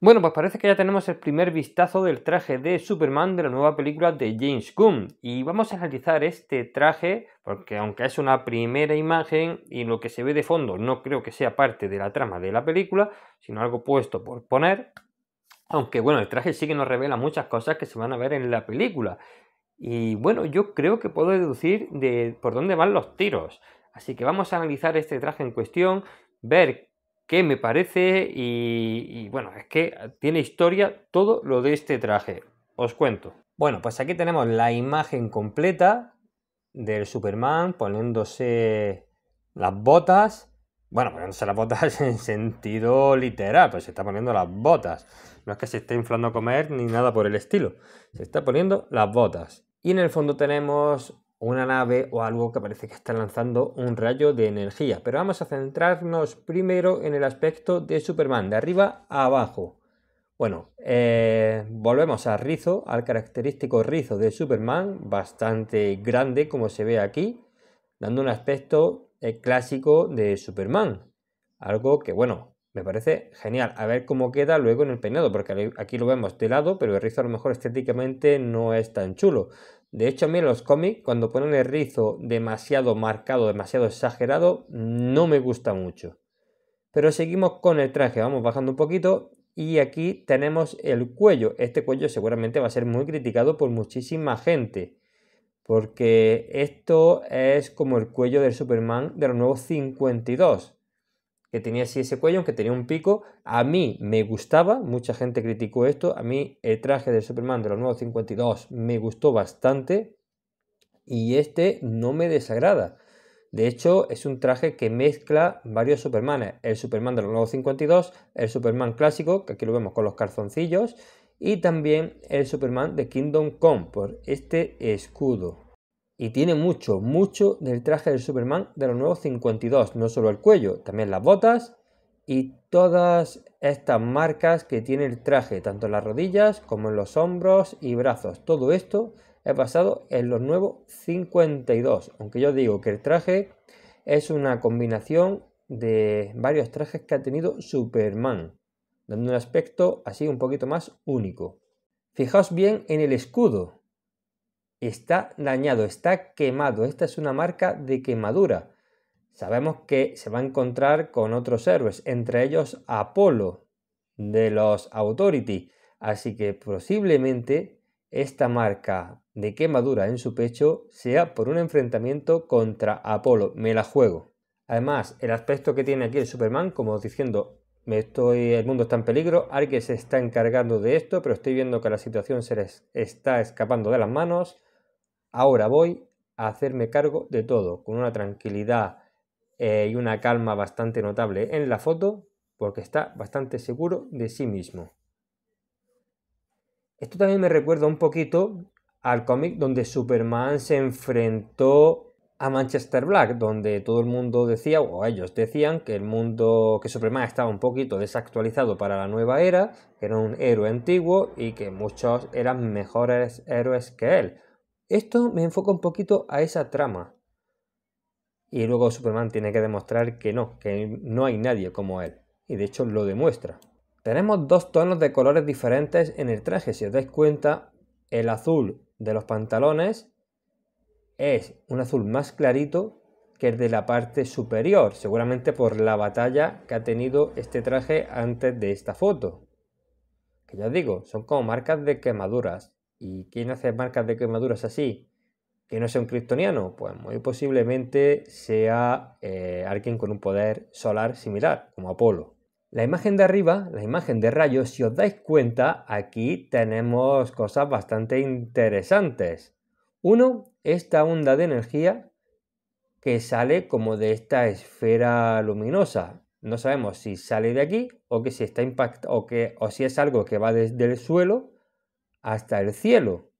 Bueno, pues parece que ya tenemos el primer vistazo del traje de Superman de la nueva película de James Gunn y vamos a analizar este traje porque aunque es una primera imagen y lo que se ve de fondo no creo que sea parte de la trama de la película, sino algo puesto por poner, aunque bueno, el traje sí que nos revela muchas cosas que se van a ver en la película. Y bueno, yo creo que puedo deducir de por dónde van los tiros. Así que vamos a analizar este traje en cuestión, ver que me parece y, y, bueno, es que tiene historia todo lo de este traje. Os cuento. Bueno, pues aquí tenemos la imagen completa del Superman poniéndose las botas. Bueno, poniéndose las botas en sentido literal, pues se está poniendo las botas. No es que se esté inflando a comer ni nada por el estilo. Se está poniendo las botas. Y en el fondo tenemos una nave o algo que parece que está lanzando un rayo de energía. Pero vamos a centrarnos primero en el aspecto de Superman, de arriba a abajo. Bueno, eh, volvemos al rizo, al característico rizo de Superman, bastante grande como se ve aquí, dando un aspecto eh, clásico de Superman. Algo que, bueno, me parece genial. A ver cómo queda luego en el peinado, porque aquí lo vemos de lado, pero el rizo a lo mejor estéticamente no es tan chulo. De hecho, a mí en los cómics, cuando ponen el rizo demasiado marcado, demasiado exagerado, no me gusta mucho. Pero seguimos con el traje, vamos bajando un poquito y aquí tenemos el cuello. Este cuello seguramente va a ser muy criticado por muchísima gente. Porque esto es como el cuello del Superman de los nuevos 52 que tenía así ese cuello, aunque tenía un pico. A mí me gustaba, mucha gente criticó esto. A mí el traje del Superman de los nuevos 52 me gustó bastante y este no me desagrada. De hecho, es un traje que mezcla varios Supermanes. El Superman de los nuevos 52, el Superman clásico, que aquí lo vemos con los calzoncillos, y también el Superman de Kingdom Come por este escudo. Y tiene mucho, mucho del traje del Superman de los nuevos 52. No solo el cuello, también las botas y todas estas marcas que tiene el traje, tanto en las rodillas como en los hombros y brazos. Todo esto es basado en los nuevos 52. Aunque yo digo que el traje es una combinación de varios trajes que ha tenido Superman, dando un aspecto así un poquito más único. Fijaos bien en el escudo, está dañado, está quemado. Esta es una marca de quemadura. Sabemos que se va a encontrar con otros héroes, entre ellos Apolo de los Authority. Así que posiblemente esta marca de quemadura en su pecho sea por un enfrentamiento contra Apolo. Me la juego. Además, el aspecto que tiene aquí el Superman, como diciendo, me estoy, el mundo está en peligro, alguien se está encargando de esto, pero estoy viendo que la situación se les está escapando de las manos. Ahora voy a hacerme cargo de todo, con una tranquilidad eh, y una calma bastante notable en la foto, porque está bastante seguro de sí mismo. Esto también me recuerda un poquito al cómic donde Superman se enfrentó a Manchester Black, donde todo el mundo decía, o ellos decían, que el mundo, que Superman estaba un poquito desactualizado para la nueva era, que era un héroe antiguo y que muchos eran mejores héroes que él. Esto me enfoca un poquito a esa trama. Y luego Superman tiene que demostrar que no, que no hay nadie como él. Y de hecho lo demuestra. Tenemos dos tonos de colores diferentes en el traje. Si os dais cuenta, el azul de los pantalones es un azul más clarito que el de la parte superior, seguramente por la batalla que ha tenido este traje antes de esta foto. Que ya digo, son como marcas de quemaduras. ¿Y quién hace marcas de quemaduras así? ¿Que no sea un kryptoniano? Pues muy posiblemente sea eh, alguien con un poder solar similar, como Apolo. La imagen de arriba, la imagen de rayos, si os dais cuenta, aquí tenemos cosas bastante interesantes. Uno, esta onda de energía que sale como de esta esfera luminosa. No sabemos si sale de aquí o que si está impacta o que o si es algo que va desde el suelo hasta el cielo.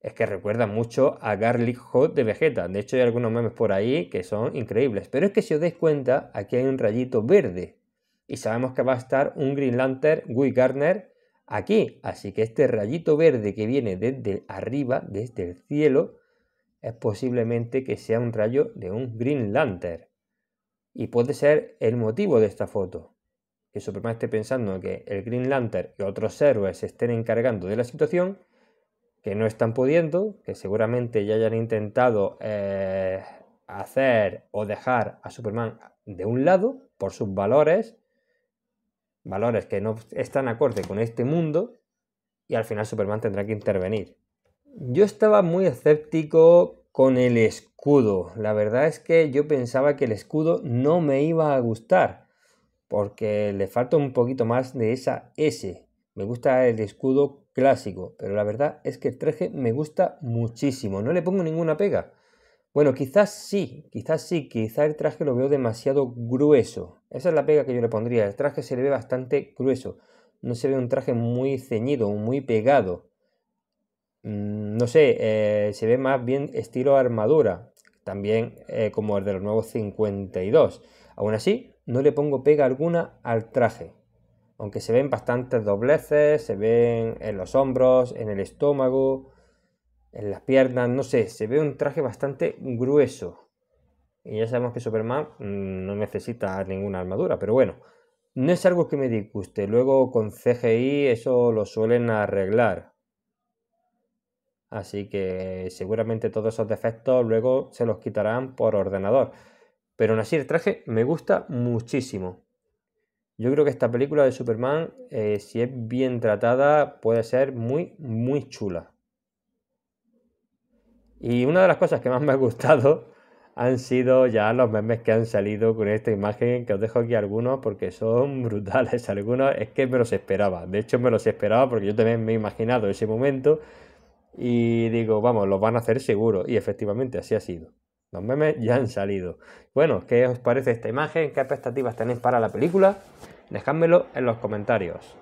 Es que recuerda mucho a Garlic Hot de Vegeta. De hecho, hay algunos memes por ahí que son increíbles. Pero es que si os dais cuenta, aquí hay un rayito verde. Y sabemos que va a estar un Green Lantern, Guy Garner, aquí. Así que este rayito verde que viene desde arriba, desde el cielo, es posiblemente que sea un rayo de un Green Lantern. Y puede ser el motivo de esta foto. Superman esté pensando que el Green Lantern y otros héroes se estén encargando de la situación, que no están pudiendo, que seguramente ya hayan intentado eh, hacer o dejar a Superman de un lado por sus valores, valores que no están acorde con este mundo, y al final Superman tendrá que intervenir. Yo estaba muy escéptico con el escudo, la verdad es que yo pensaba que el escudo no me iba a gustar porque le falta un poquito más de esa S. Me gusta el escudo clásico, pero la verdad es que el traje me gusta muchísimo, no le pongo ninguna pega. Bueno, quizás sí, quizás sí, quizás el traje lo veo demasiado grueso. Esa es la pega que yo le pondría, el traje se le ve bastante grueso. No se ve un traje muy ceñido, muy pegado. Mm, no sé, eh, se ve más bien estilo armadura también eh, como el de los nuevos 52. Aún así, no le pongo pega alguna al traje, aunque se ven bastantes dobleces, se ven en los hombros, en el estómago, en las piernas, no sé, se ve un traje bastante grueso. Y ya sabemos que Superman mm, no necesita ninguna armadura, pero bueno, no es algo que me disguste. Luego con CGI eso lo suelen arreglar. Así que seguramente todos esos defectos luego se los quitarán por ordenador. Pero aún así el traje me gusta muchísimo. Yo creo que esta película de Superman, eh, si es bien tratada, puede ser muy, muy chula. Y una de las cosas que más me ha gustado han sido ya los memes que han salido con esta imagen, que os dejo aquí algunos porque son brutales. Algunos es que me los esperaba. De hecho, me los esperaba porque yo también me he imaginado ese momento y digo, vamos, lo van a hacer seguro. Y efectivamente, así ha sido. Los memes ya han salido. Bueno, ¿qué os parece esta imagen? ¿Qué expectativas tenéis para la película? Dejádmelo en los comentarios.